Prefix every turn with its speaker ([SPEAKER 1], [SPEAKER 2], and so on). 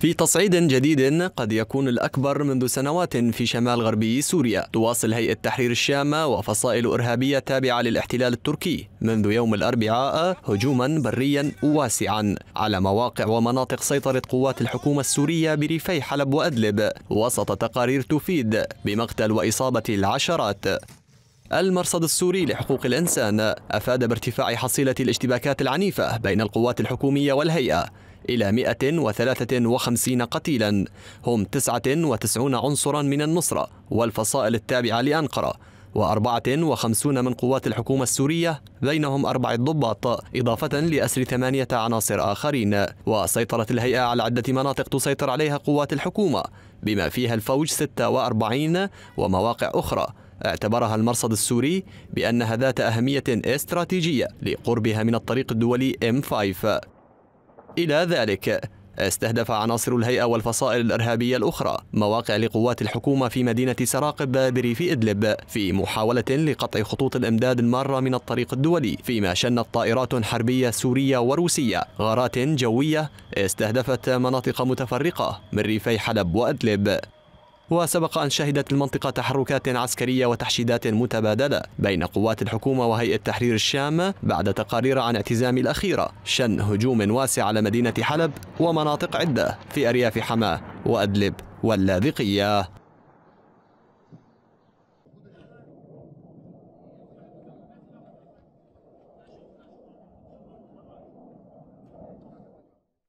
[SPEAKER 1] في تصعيد جديد قد يكون الأكبر منذ سنوات في شمال غربي سوريا تواصل هيئة تحرير الشام وفصائل إرهابية تابعة للاحتلال التركي منذ يوم الأربعاء هجوما بريا واسعا على مواقع ومناطق سيطرة قوات الحكومة السورية بريفي حلب وأدلب وسط تقارير تفيد بمقتل وإصابة العشرات المرصد السوري لحقوق الإنسان أفاد بارتفاع حصيلة الاشتباكات العنيفة بين القوات الحكومية والهيئة إلى 153 قتيلا هم 99 عنصرا من النصرة والفصائل التابعة لأنقرة و54 من قوات الحكومة السورية بينهم أربع ضباط إضافة لأسر ثمانية عناصر آخرين وسيطرت الهيئة على عدة مناطق تسيطر عليها قوات الحكومة بما فيها الفوج 46 ومواقع أخرى اعتبرها المرصد السوري بأنها ذات أهمية استراتيجية لقربها من الطريق الدولي M5 إلى ذلك استهدف عناصر الهيئة والفصائل الإرهابية الأخرى مواقع لقوات الحكومة في مدينة سراقب بريف إدلب في محاولة لقطع خطوط الإمداد المارة من الطريق الدولي فيما شنت طائرات حربية سورية وروسية غارات جوية استهدفت مناطق متفرقة من ريفي حلب وأدلب وسبق أن شهدت المنطقة تحركات عسكرية وتحشيدات متبادلة بين قوات الحكومة وهيئة تحرير الشام بعد تقارير عن اعتزام الأخيرة شن هجوم واسع على مدينة حلب ومناطق عدة في أرياف حماة وأدلب واللاذقية